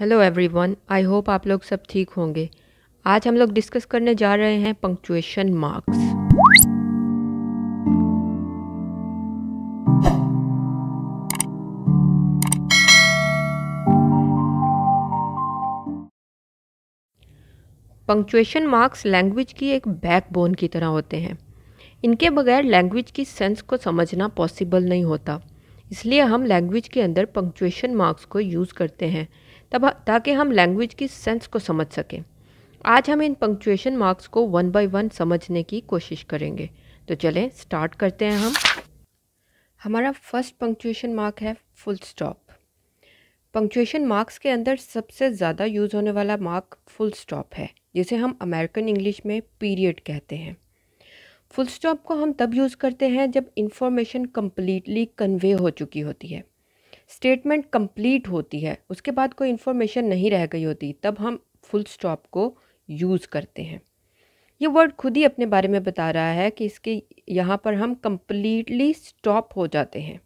Hello everyone I hope आप लोग सब ठीक होंगे आज हम लोग डिस्कस करने जा रहे हैं punctuation marks punctuation marks language की एक बैकबोन की तरह होते हैं इनके बगैर लैंग्वेज की सेंस को समझना पॉसिबल नहीं होता इसलिए हम लैंग्वेज के अंदर पंक्चुएशन मार्क्स को यूज़ करते हैं तब ताकि हम लैंग्वेज की सेंस को समझ सकें आज हम इन पंक्चुएशन मार्क्स को वन बाय वन समझने की कोशिश करेंगे तो चलें स्टार्ट करते हैं हम हमारा फर्स्ट पंक्चुएशन मार्क है फुल स्टॉप पंक्चुएशन मार्क्स के अंदर सबसे ज़्यादा यूज़ होने वाला मार्क फुल स्टॉप है जिसे हम अमेरिकन इंग्लिश में पीरियड कहते हैं फुल स्टॉप को हम तब यूज़ करते हैं जब इन्फॉर्मेशन कम्प्लीटली कन्वे हो चुकी होती है स्टेटमेंट कंप्लीट होती है उसके बाद कोई इन्फॉर्मेशन नहीं रह गई होती तब हम फुल स्टॉप को यूज़ करते हैं ये वर्ड खुद ही अपने बारे में बता रहा है कि इसके यहाँ पर हम कम्प्लीटली स्टॉप हो जाते हैं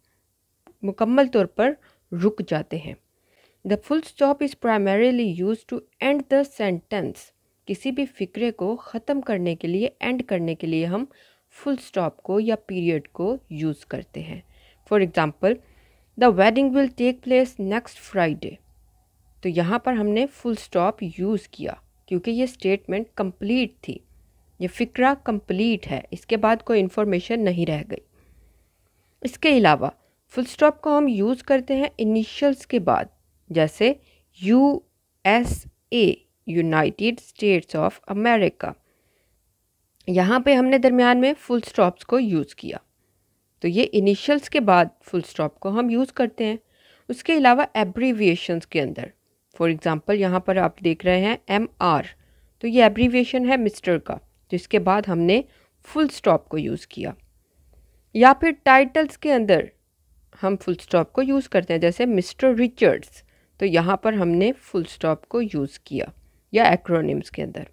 मुकम्मल तौर पर रुक जाते हैं the full stop is primarily use to end the sentence किसी भी फ़िक्रे को ख़त्म करने के लिए एंड करने के लिए हम फुल स्टॉप को या पीरियड को यूज़ करते हैं for example the wedding will take place next Friday तो यहाँ पर हमने फुल स्टॉप यूज़ किया क्योंकि ये स्टेटमेंट कंप्लीट थी ये फ़िक्रा कंप्लीट है इसके बाद कोई इन्फॉर्मेशन नहीं रह गई इसके अलावा फुल स्टॉप को हम यूज़ करते हैं इनिशियल्स के बाद जैसे U S A United States of America यहाँ पे हमने दरमियान में फुल स्टॉप्स को यूज़ किया तो ये इनिशियल्स के बाद फुल स्टॉप को हम यूज़ करते हैं उसके अलावा एब्रीविएशंस के अंदर फॉर एग्ज़ाम्पल यहाँ पर आप देख रहे हैं एम आर तो ये एब्रीविएशन है मिस्टर का जिसके बाद हमने फुल स्टॉप को यूज़ किया या फिर टाइटल्स के अंदर हम फुल स्टॉप को यूज़ करते हैं जैसे मिस्टर रिचर्ड्स तो यहाँ पर हमने फुल स्टॉप को यूज़ किया या एक्रोनिम्स के अंदर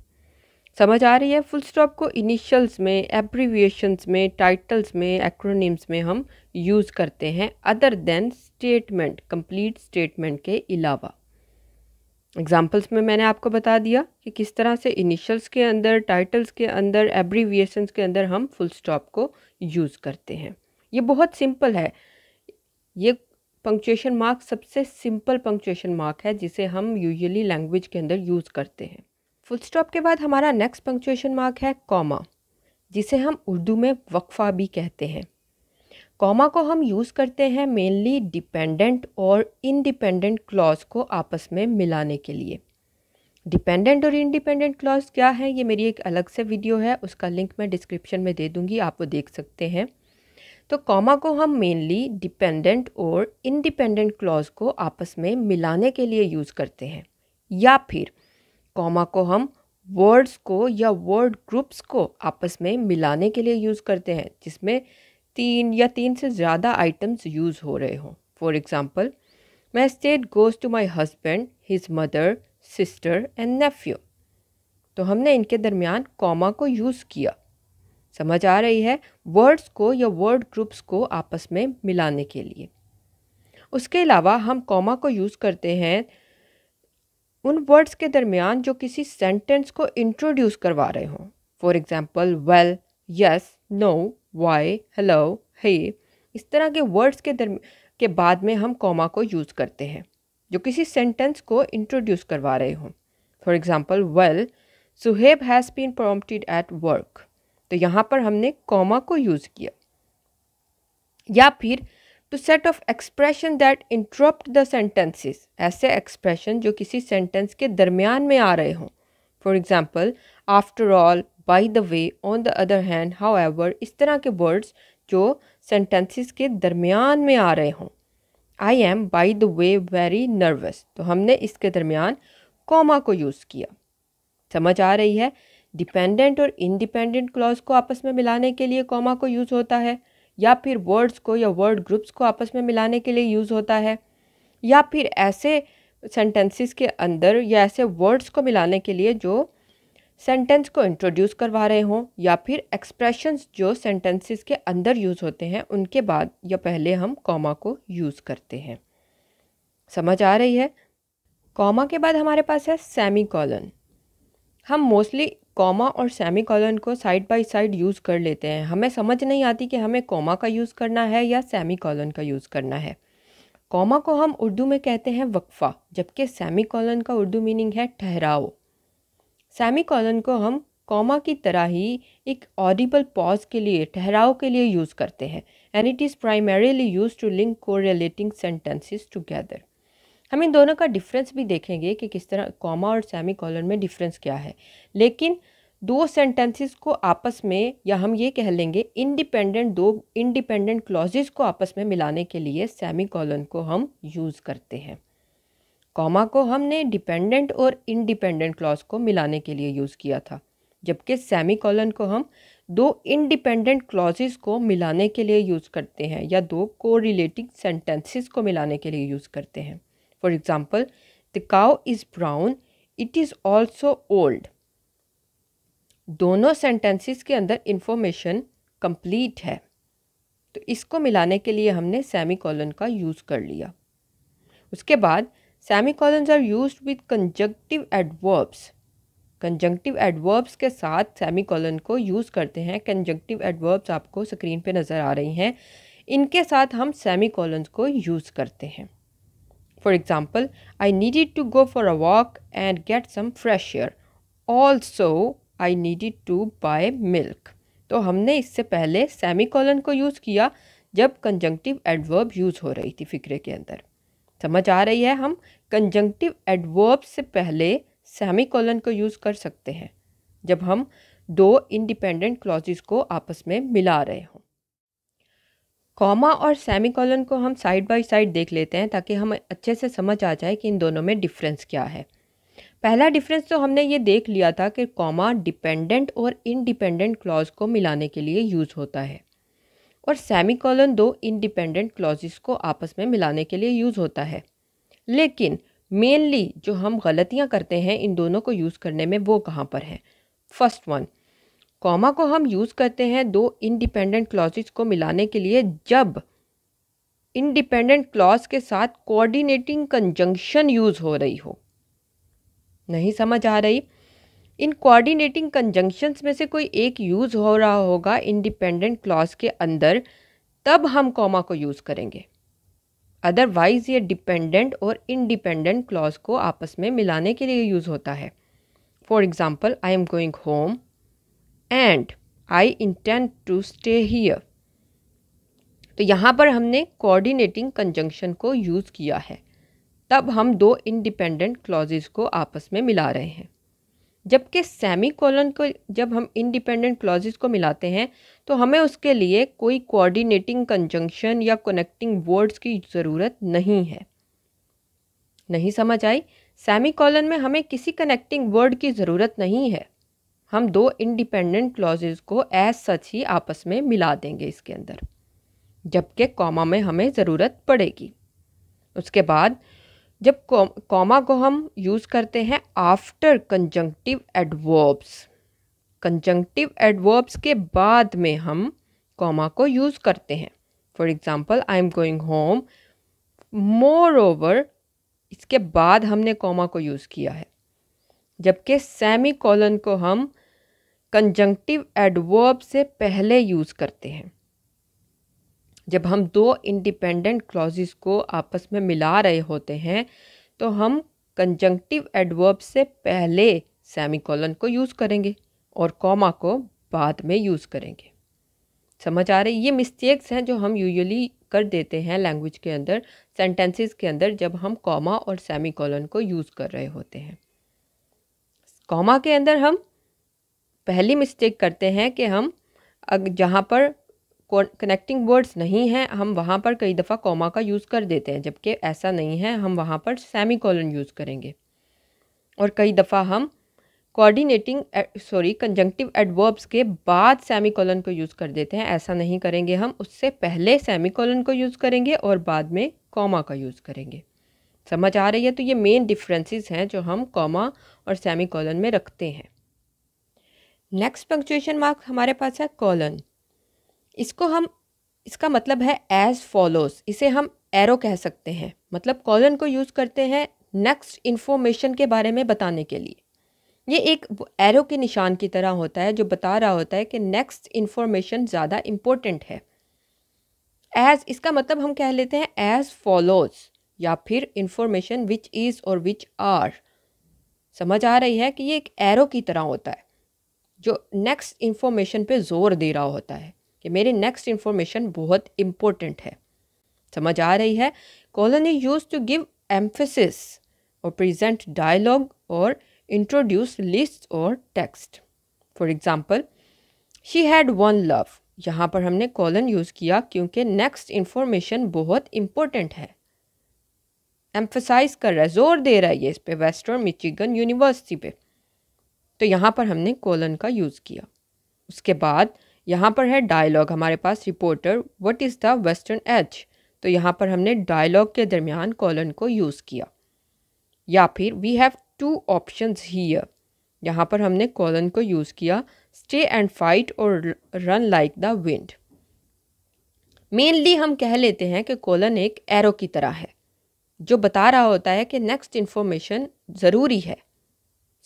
समझ आ रही है फुल स्टॉप को इनिशियल्स में एब्रीविएशंस में टाइटल्स में एक्रोनिम्स में हम यूज़ करते हैं other than statement complete statement के अलावा एग्जांपल्स में मैंने आपको बता दिया कि किस तरह से इनिशियल्स के अंदर टाइटल्स के अंदर एब्रीविएशंस के अंदर हम फुल स्टॉप को यूज़ करते हैं ये बहुत सिंपल है ये पंक्चुएशन मार्क सबसे सिंपल पंक्चुएशन मार्क है जिसे हम यूजली लैंग्वेज के अंदर यूज़ करते हैं फुल स्टॉप के बाद हमारा नेक्स्ट पंक्चुएशन मार्क है कॉमा जिसे हम उर्दू में वक्फ़ा भी कहते हैं कॉमा को हम यूज़ करते हैं मेनली डिपेंडेंट और इनडिपेंडेंट क्लॉज को आपस में मिलाने के लिए डिपेंडेंट और इंडिपेंडेंट क्लॉज क्या है ये मेरी एक अलग से वीडियो है उसका लिंक मैं डिस्क्रिप्शन में दे दूँगी आप वो देख सकते हैं तो कॉमा को हम मेनली डिपेंडेंट और इनडिपेंडेंट क्लॉज को आपस में मिलाने के लिए यूज़ करते हैं या फिर कॉमा को हम वर्ड्स को या वर्ड ग्रुप्स को आपस में मिलाने के लिए यूज़ करते हैं जिसमें तीन या तीन से ज़्यादा आइटम्स यूज़ हो रहे हों for example my state goes to my husband his mother sister and nephew तो हमने इनके दरमियान कॉमा को यूज़ किया समझ आ रही है वर्ड्स को या वर्ड ग्रुप्स को आपस में मिलाने के लिए उसके अलावा हम कॉमा को यूज़ करते हैं उन वर्ड्स के दरमियान जो किसी सेंटेंस को इंट्रोड्यूस करवा रहे हों for example well yes no why hello hey इस तरह के वर्ड्स के दर के बाद में हम कॉमा को यूज़ करते हैं जो किसी सेंटेंस को इंट्रोड्यूस करवा रहे हों for example well Suhaib has been prompted at work तो यहाँ पर हमने कॉमा को यूज़ किया या फिर to set of expression that interrupt the sentences ऐसे एक्सप्रेशन जो किसी सेंटेंस के दरमियान में आ रहे हों for example after all by the way on the other hand however इस तरह के वर्ड्स जो सेंटेंसेस के दरमियान में आ रहे हों I am by the way very nervous तो हमने इसके दरमियान कॉमा को यूज़ किया समझ आ रही है डिपेंडेंट और इंडिपेंडेंट क्लॉज को आपस में मिलाने के लिए कॉमा को यूज़ होता है या फिर वर्ड्स को या वर्ड ग्रुप्स को आपस में मिलाने के लिए यूज़ होता है या फिर ऐसे सेंटेंसेस के अंदर या ऐसे वर्ड्स को मिलाने के लिए जो सेंटेंस को इंट्रोड्यूस करवा रहे हों या फिर एक्सप्रेशंस जो सेंटेंसेस के अंदर यूज़ होते हैं उनके बाद या पहले हम कॉमा को यूज़ करते हैं समझ आ रही है कॉमा के बाद हमारे पास है सेमी कॉलन हम मोस्टली कॉमा और सेमी कॉलन को साइड बाई साइड यूज़ कर लेते हैं हमें समझ नहीं आती कि हमें कॉमा का यूज़ करना है या सेमी कॉलन का यूज़ करना है कॉमा को हम उर्दू में कहते हैं वक्फ़ा जबकि सेमी कॉलन का उर्दू मीनिंग है ठहराओ सेमी कॉलन को हम कॉमा की तरह ही एक ऑडिबल पॉज के लिए ठहराव के लिए यूज़ करते हैं and it is primarily use to link relating sentences together हम इन दोनों का डिफरेंस भी देखेंगे कि किस तरह कॉमा और सेमी कॉलन में डिफरेंस क्या है लेकिन दो सेंटेंसेस को आपस में या हम ये कह लेंगे इंडिपेंडेंट दो इंडिपेंडेंट क्लॉजेस को आपस में मिलाने के लिए सेमी कॉलन को हम यूज़ करते हैं कॉमा को हमने डिपेंडेंट और इंडिपेंडेंट क्लॉज को मिलाने के लिए यूज़ किया था जबकि सेमी कॉलन को हम दो इंडिपेंडेंट क्लॉजेस को मिलाने के लिए यूज़ करते हैं या दो को रिलेटिंग सेंटेंसेस को मिलाने के लिए यूज़ करते हैं For example, the cow is brown, it is also old. दोनों सेंटेंसेस के अंदर इन्फॉर्मेशन कंप्लीट है तो इसको मिलाने के लिए हमने सेमी कॉलन का यूज़ कर लिया उसके बाद semicolon are use with conjunctive adverbs conjunctive adverbs के साथ सेमी कॉलन को यूज़ करते हैं कंजंक्टिव एडवर्ब्स आपको स्क्रीन पे नज़र आ रही हैं इनके साथ हम सेमी कॉलन को यूज़ करते हैं For example, I needed to go for a walk and get some fresh air. Also, I needed to buy milk. तो हमने इससे पहले सेमी कॉलन को यूज़ किया जब कंजंक्टिव एडवर्ब यूज़ हो रही थी फ़िक्रे के अंदर समझ आ रही है हम कंजंक्टिव एडवर्ब से पहले सेमी कॉलन को यूज़ कर सकते हैं जब हम दो इंडिपेंडेंट क्लॉजेस को आपस में मिला रहे हों कॉमा और कॉलन को हम साइड बाय साइड देख लेते हैं ताकि हमें अच्छे से समझ आ जाए कि इन दोनों में डिफरेंस क्या है पहला डिफरेंस तो हमने ये देख लिया था कि कॉमा डिपेंडेंट और इनडिपेंडेंट क्लॉज को मिलाने के लिए यूज़ होता है और कॉलन दो इनडिपेंडेंट क्लॉजिस को आपस में मिलाने के लिए यूज़ होता है लेकिन मेनली जो हम गलतियाँ करते हैं इन दोनों को यूज़ करने में वो कहाँ पर हैं फर्स्ट वन कॉमा को हम यूज़ करते हैं दो इंडिपेंडेंट क्लॉजेस को मिलाने के लिए जब इंडिपेंडेंट क्लॉज के साथ कोऑर्डिनेटिंग कंजंक्शन यूज़ हो रही हो नहीं समझ आ रही इन कोऑर्डिनेटिंग कंजंक्शंस में से कोई एक यूज़ हो रहा होगा इंडिपेंडेंट क्लॉज के अंदर तब हम कॉमा को यूज़ करेंगे अदरवाइज़ ये डिपेंडेंट और इंडिपेंडेंट क्लॉज को आपस में मिलाने के लिए यूज़ होता है for example I am going home and I intend to stay here तो यहाँ पर हमने कोऑर्डिनेटिंग कंजंक्शन को यूज़ किया है तब हम दो इंडिपेंडेंट क्लॉजेज़ को आपस में मिला रहे हैं जबकि सेमी कॉलन को जब हम इंडिपेंडेंट क्लॉजेज़ को मिलाते हैं तो हमें उसके लिए कोई कोऑर्डिनेटिंग कंजंक्शन या कनेक्टिंग वर्ड्स की ज़रूरत नहीं है नहीं समझ आई सेमी कॉलन में हमें किसी कनेक्टिंग वर्ड की ज़रूरत नहीं है हम दो इंडिपेंडेंट क्लॉजेज को एज सच ही आपस में मिला देंगे इसके अंदर जबकि कॉमा में हमें ज़रूरत पड़ेगी उसके बाद जब कॉमा को हम यूज़ करते हैं after conjunctive adverbs conjunctive adverbs के बाद में हम कॉमा को यूज़ करते हैं for example I am going home moreover इसके बाद हमने कॉमा को यूज़ किया है जबकि सेमी कॉलन को हम कंजंक्टिव एडवर्ब से पहले यूज़ करते हैं जब हम दो इंडिपेंडेंट क्लॉजेस को आपस में मिला रहे होते हैं तो हम कंजंक्टिव एडवर्ब से पहले सेमीकोलन को यूज़ करेंगे और कॉमा को बाद में यूज़ करेंगे समझ आ रही ये मिस्टेक्स हैं जो हम यूजुअली कर देते हैं लैंग्वेज के अंदर सेंटेंसेस के अंदर जब हम कॉमा और सेमीकोलन को यूज़ कर रहे होते हैं कॉमा के अंदर हम पहली मिस्टेक करते हैं कि हम जहाँ पर कनेक्टिंग वर्ड्स नहीं हैं हम वहाँ पर कई दफ़ा कॉमा का यूज़ कर देते हैं जबकि ऐसा नहीं है हम वहाँ पर सेमी कॉलन यूज़ करेंगे और कई दफ़ा हम कोऑर्डिनेटिंग सॉरी कंजंक्टिव एडवर्ब्स के बाद सेमी कॉलन को यूज़ कर देते हैं ऐसा नहीं करेंगे हम उससे पहले सेमी कॉलन को यूज़ करेंगे और बाद में कॉमा का यूज़ करेंगे समझ आ रही है तो ये मेन डिफरेंसेस हैं जो हम कॉमा और सेमी कॉलन में रखते हैं नेक्स्ट पंक्चुएशन मार्क हमारे पास है कॉलन इसको हम इसका मतलब है एज फॉलोस इसे हम एरो कह सकते हैं मतलब कॉलन को यूज़ करते हैं नेक्स्ट इन्फॉर्मेशन के बारे में बताने के लिए ये एक एरो के निशान की तरह होता है जो बता रहा होता है कि नेक्स्ट इन्फॉर्मेशन ज़्यादा इम्पोर्टेंट है एज इसका मतलब हम कह लेते हैं एज फॉलोज या फिर इन्फॉर्मेशन विच इज़ और विच आर समझ आ रही है कि ये एक एरो की तरह होता है जो नेक्स्ट इन्फॉर्मेशन पे जोर दे रहा होता है कि मेरी नेक्स्ट इन्फॉर्मेशन बहुत इम्पोर्टेंट है समझ आ रही है colony use to give emphasis और प्रेजेंट डायलॉग और इंट्रोड्यूस लिस्ट और text for example she had one love यहाँ पर हमने कॉलन यूज़ किया क्योंकि नेक्स्ट इन्फॉर्मेशन बहुत इम्पोर्टेंट है एम्फोसाइज कर रहा है जोर दे रहा है ये इस पर वेस्टर्न मिचिगन यूनिवर्सिटी पे तो यहाँ पर हमने कोलन का यूज़ किया उसके बाद यहाँ पर है डायलॉग हमारे पास reporter what is the western H तो यहाँ पर हमने डायलॉग के दरमियान कॉलन को यूज़ किया या फिर we have two option here यहाँ पर हमने कॉलन को यूज़ किया स्टे एंड फाइट और run like the wind mainly हम कह लेते हैं कि कॉलन एक एरो की तरह है जो बता रहा होता है कि नेक्स्ट इन्फॉर्मेशन ज़रूरी है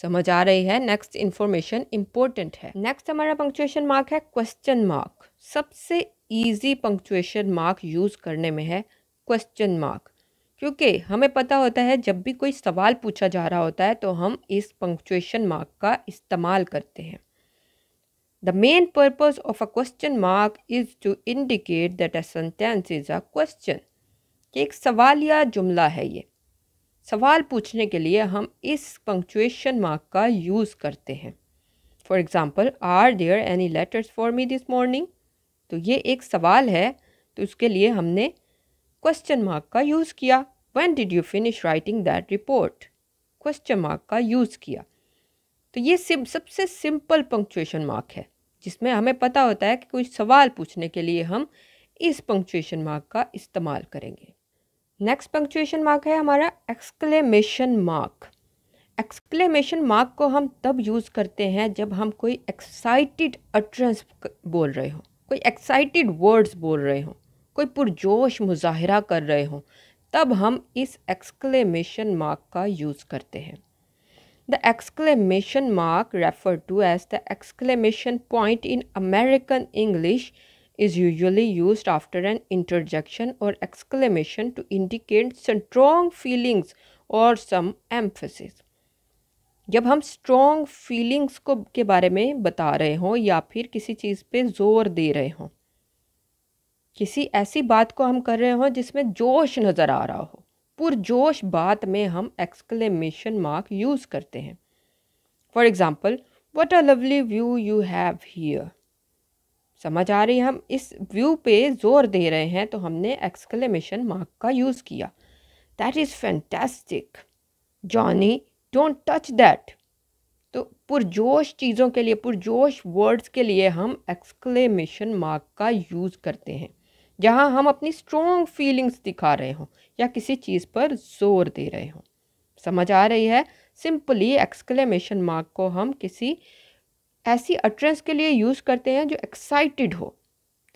समझ आ रही है नेक्स्ट इन्फॉर्मेशन इम्पोर्टेंट है नेक्स्ट हमारा पंक्चुएशन मार्क है क्वेश्चन मार्क सबसे ईजी पंक्चुएशन मार्क यूज़ करने में है क्वेश्चन मार्क क्योंकि हमें पता होता है जब भी कोई सवाल पूछा जा रहा होता है तो हम इस पंक्चुएशन मार्क का इस्तेमाल करते हैं the main purpose of a question mark is to indicate that a sentence is a question कि एक सवाल या जुमला है ये सवाल पूछने के लिए हम इस पंक्चुएशन मार्क का यूज़ करते हैं for example are there any letters for me this morning तो ये एक सवाल है तो उसके लिए हमने क्वेश्चन मार्क का यूज़ किया one did you finish writing that report question mark का यूज़ किया तो ये सिम सबसे सिंपल पंक्चुएशन मार्क है जिसमें हमें पता होता है कि कोई सवाल पूछने के लिए हम इस पंक्चुएशन मार्क का इस्तेमाल करेंगे नेक्स्ट पंक्चुएशन मार्क है हमारा एक्सक्लेमेशन मार्क एक्सक्लेमेशन मार्क को हम तब यूज़ करते हैं जब हम कोई एक्साइटेड अट्रेंस बोल रहे हों कोई एक्साइटेड वर्ड्स बोल रहे हों कोई पुरजोश मुजाहरा कर रहे हों तब हम इस एक्सक्लेमेशन मार्क का यूज़ करते हैं the exclamation mark refer to as the exclamation point in American English is usually used after an interjection or exclamation to indicate strong feelings or some emphasis. जब हम strong feelings को के बारे में बता रहे हों या फिर किसी चीज़ पे जोर दे रहे हों किसी ऐसी बात को हम कर रहे हों जिसमें जोश नज़र आ रहा हो पुरजोश बात में हम एक्सक्लेमेशन मार्क यूज़ करते हैं for example what a lovely view you have here समझ आ रही है हम इस व्यू पे जोर दे रहे हैं तो हमने एक्सक्लेमेशन मार्क का यूज़ किया that is fantastic Johnny don't touch that तो पुरजोश चीज़ों के लिए पुरजोश वर्ड्स के लिए हम एक्सक्लेमेशन मार्क का यूज़ करते हैं जहाँ हम अपनी स्ट्रॉन्ग फीलिंग्स दिखा रहे हों या किसी चीज़ पर जोर दे रहे हों समझ आ रही है सिंपली एक्सक्लेमेशन मार्क को हम किसी ऐसी अट्रेंस के लिए यूज़ करते हैं जो एक्साइटेड हो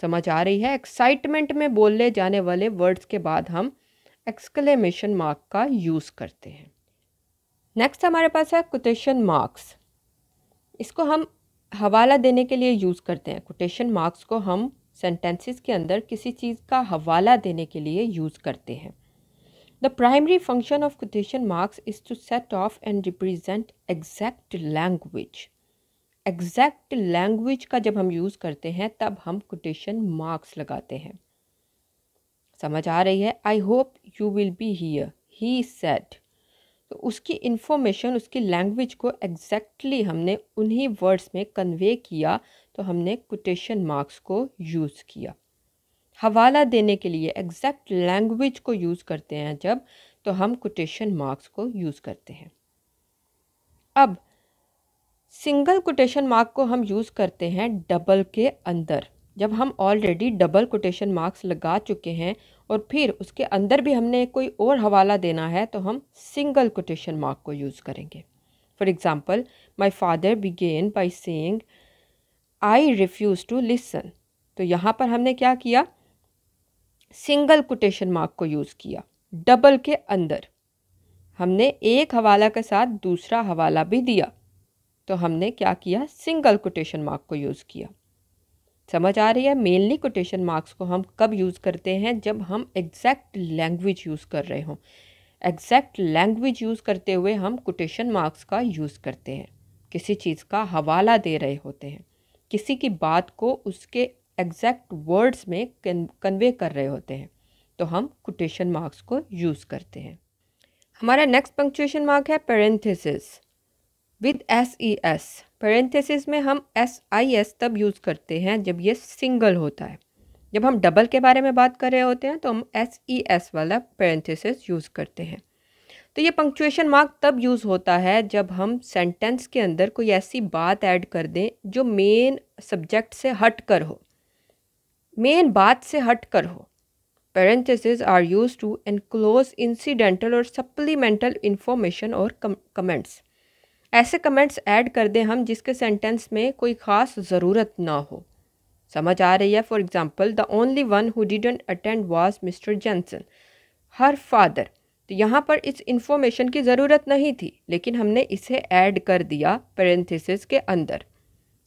समझ आ रही है एक्साइटमेंट में बोले जाने वाले वर्ड्स के बाद हम एक्सक्लेमेशन मार्क का यूज़ करते हैं नेक्स्ट हमारे पास है कोटेशन मार्क्स इसको हम हवाला देने के लिए यूज़ करते हैं कोटेशन मार्क्स को हम सेंटेंसेस के अंदर किसी चीज़ का हवाला देने के लिए यूज़ करते हैं the primary function of quotation marks is to set off and represent exact language exact language का जब हम यूज़ करते हैं तब हम कोटेशन मार्क्स लगाते हैं समझ आ रही है I hope you will be here he said तो उसकी इन्फॉर्मेशन उसकी लैंग्वेज को एग्जैक्टली exactly हमने उन्हीं वर्ड्स में कन्वे किया तो हमने कोटेशन मार्क्स को यूज़ किया हवाला देने के लिए एग्जैक्ट लैंग्वेज को यूज़ करते हैं जब तो हम कोटेशन मार्क्स को यूज़ करते हैं अब सिंगल कोटेशन मार्क को हम यूज़ करते हैं डबल के अंदर जब हम ऑलरेडी डबल कोटेशन मार्क्स लगा चुके हैं और फिर उसके अंदर भी हमने कोई और हवाला देना है तो हम सिंगल कोटेशन मार्क को यूज़ करेंगे for example my father began by saying I refuse to listen तो यहाँ पर हमने क्या किया सिंगल कोटेशन मार्क को यूज़ किया डबल के अंदर हमने एक हवाला के साथ दूसरा हवाला भी दिया तो हमने क्या किया सिंगल कोटेशन मार्क को यूज़ किया समझ आ रही है मेनली कोटेशन मार्क्स को हम कब यूज़ करते हैं जब हम एग्जैक्ट लैंग्वेज यूज़ कर रहे हों एग्जैक्ट लैंग्वेज यूज़ करते हुए हम कोटेशन मार्क्स का यूज़ करते हैं किसी चीज़ का हवाला दे रहे होते हैं किसी की बात को उसके एग्जैक्ट वर्ड्स में कन्वे कर रहे होते हैं तो हम कोटेशन मार्क्स को यूज़ करते हैं हमारा नेक्स्ट पंक्चुएशन मार्क है parenthesis with S E S parentheses में हम एस आई एस तब यूज़ करते हैं जब ये सिंगल होता है जब हम डबल के बारे में बात कर रहे होते हैं तो हम एस ई एस वाला पेरेंथेसिस यूज़ करते हैं तो ये पंक्चुएशन मार्क तब यूज़ होता है जब हम सेंटेंस के अंदर कोई ऐसी बात ऐड कर दें जो मेन सब्जेक्ट से हट कर हो मेन बात से हट कर हो parentheses are use to enclose incidental और सप्लीमेंटल इंफॉर्मेशन और com ऐसे कमेंट्स ऐड कर दें हम जिसके सेंटेंस में कोई ख़ास ज़रूरत ना हो समझ आ रही है for example the only one who didn't attend was mister Jensen her father तो यहाँ पर इस इंफॉर्मेशन की ज़रूरत नहीं थी लेकिन हमने इसे ऐड कर दिया पेरेंथिस के अंदर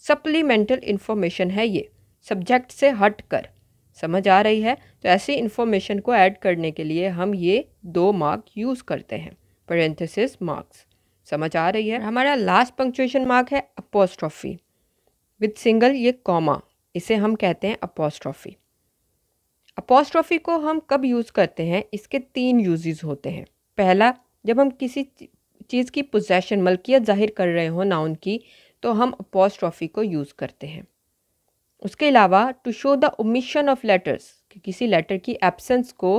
सप्लीमेंटल इन्फॉर्मेशन है ये सब्जेक्ट से हट कर समझ आ रही है तो ऐसी इन्फॉर्मेशन को ऐड करने के लिए हम ये दो मार्क यूज़ करते हैं पेरेंथिस मार्क्स समझ आ रही है हमारा लास्ट पंक्चुएशन मार्क है अपोस्ट्रॉफी विद सिंगल ये कॉमा इसे हम कहते हैं अपोस्ट्रॉफी अपोस्ट्रॉफी को हम कब यूज़ करते हैं इसके तीन यूजेज होते हैं पहला जब हम किसी चीज़ की पोजेशन मलकियत जाहिर कर रहे हो नाउन की तो हम अपोस्ट्रॉफी को यूज़ करते हैं उसके अलावा to show the omission of letters किसी लेटर की एब्सेंस को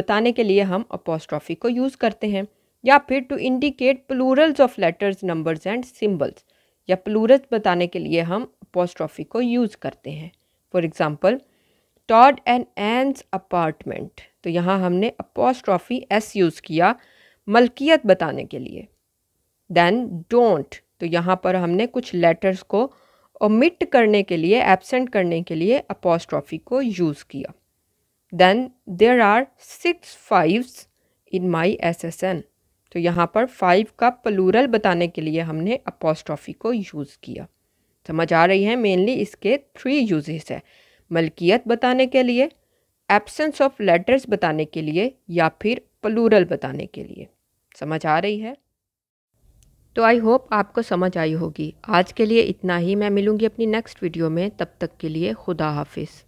बताने के लिए हम अपोस्ट्रॉफी को यूज़ करते हैं या फिर to indicate plurals of letters numbers and symbols या प्लूरल्स बताने के लिए हम अपोस्ट्रॉफी को यूज़ करते हैं for example Todd and Ann's apartment तो यहाँ हमने अपोस्ट्रॉफी एस यूज़ किया मलकियत बताने के लिए देन डोंट तो यहाँ पर हमने कुछ लेटर्स को ओमिट करने के लिए एबसेंट करने के लिए अपोस्ट्रॉफी को यूज़ किया then there are six fives in my S S N तो यहाँ पर फाइव का प्लूरल बताने के लिए हमने अपोस्ट्रॉफी को यूज़ किया समझ आ रही है मेनली इसके थ्री यूजेस है मलकियत बताने के लिए एब्सेंस ऑफ लेटर्स बताने के लिए या फिर प्लूरल बताने के लिए समझ आ रही है तो आई होप आपको समझ आई होगी आज के लिए इतना ही मैं मिलूँगी अपनी नेक्स्ट वीडियो में तब तक के लिए खुदा हाफिज़